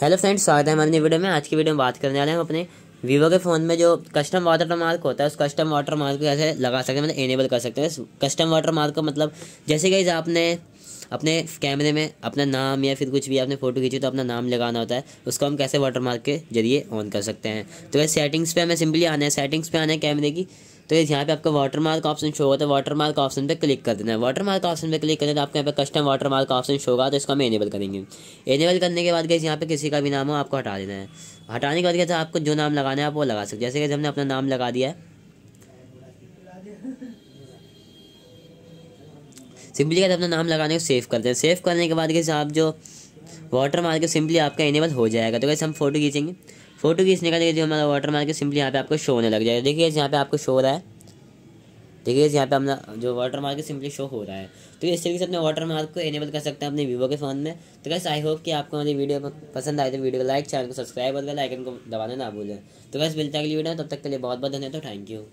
hello friends स्वागत है हमारे वीडियो में आज की वीडियो में बात करने वाले हैं हम अपने वीवो के फ़ोन में जो कस्टम वाटर मार्क होता है उस कस्टम वाटर मार्क को कैसे लगा सकते हैं मतलब एनेबल कर सकते हैं कस्टम वाटर मार्क का मतलब जैसे कि आपने अपने कैमरे में अपना नाम या फिर कुछ भी आपने फ़ोटो खींची तो अपना नाम लगाना होता है उसको हम कैसे वाटर मार्क के जरिए ऑन कर सकते हैं तो वैसे सेटिंग्स पर हमें सिंपली आना है सेटिंग्स पर आना है कैमरे की तो यहाँ पे आपका वाटर मार्क ऑप्शन शो होता है वाटर मार्क ऑप्शन पे क्लिक कर देना है वाटर मार्क ऑप्शन पे क्लिक करना तो आपके यहाँ पे custom watermark option show होगा तो इसको हम एनेबल करेंगे एनेबल करने के बाद गए यहाँ पे किसी का भी नाम हो आपको हटा देना है हटाने के बाद क्या आपको जो नाम लगाना है आप वो लगा सकते जैसे कि हमने अपना नाम लगा दिया है सिंपली क्या अपना नाम लगाने को सेव करते हैं सेव करने के बाद कैसे आप जो वाटर मार्क सिंपली आपका इनेबल हो जाएगा तो कैसे हम फोटो खींचेंगे फोटो खींचने का जो हमारा वाटर मार्क सिंपली यहाँ पे आपको शो होने लग जाएगा देखिए यहाँ पे आपको शो हो रहा है देखिए यहाँ पे अपना जो वाटर मार्क सिंपली शो हो रहा है तो इस तरीके से अपने वाटर मार्क को इनेबल कर सकते हैं अपने वीवो के फ़ोन में तो कैसे आई होप कि आपको हमारी वीडियो पसंद आए तो वीडियो को लाइक चैनल को सब्सक्राइब कर लाइकन को दबाना ना भूलें तो बस मिलता है अगली वीडियो तब तक के लिए बहुत बहुत धन्यवाद तो थैंक यू